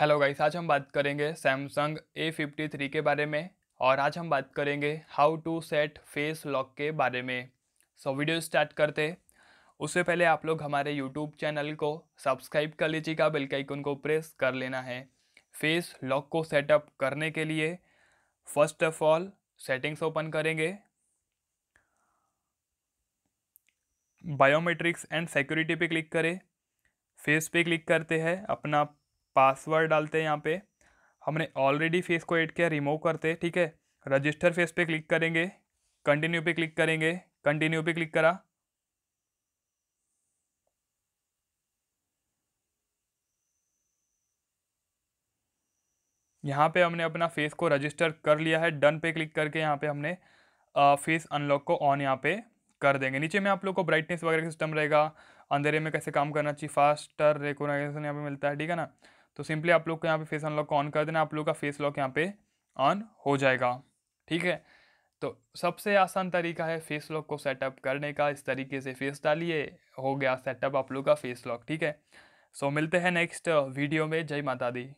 hello guys आज हम बात करेंगे सैमसंग ए फिफ्टी थ्री के बारे में और आज हम बात करेंगे how to set face lock के बारे में सो so, वीडियो स्टार्ट करते उससे पहले आप लोग हमारे यूट्यूब चैनल को सब्सक्राइब कर लीजिएगा बेल के आइकन को प्रेस कर लेना है फेस लॉक को सेटअप करने के लिए first of all settings open करेंगे बायोमेट्रिक्स एंड सिक्योरिटी पे क्लिक करें फेस पे क्लिक करते हैं अपना पासवर्ड डालते हैं यहाँ पे हमने ऑलरेडी फेस को ऐड किया रिमूव करते ठीक है रजिस्टर फेस पे क्लिक करेंगे कंटिन्यू पे क्लिक करेंगे कंटिन्यू पे क्लिक करा यहाँ पे हमने अपना फेस को रजिस्टर कर लिया है डन पे क्लिक करके यहाँ पे हमने फेस अनलॉक को ऑन यहाँ पे कर देंगे नीचे में आप लोग को ब्राइटनेस वगैरह का सिस्टम रहेगा अंधेरे में कैसे काम करना चाहिए फास्टर रेकोनाइजेशन यहाँ पे मिलता है ठीक है ना तो सिंपली आप लोग को यहाँ पे फेस अनलॉक ऑन कर देना आप लोग का फेस लॉक यहाँ पे ऑन हो जाएगा ठीक है तो सबसे आसान तरीका है फेस लॉक को सेटअप करने का इस तरीके से फेस डालिए हो गया सेटअप आप लोग का फेस लॉक ठीक है सो मिलते हैं नेक्स्ट वीडियो में जय माता दी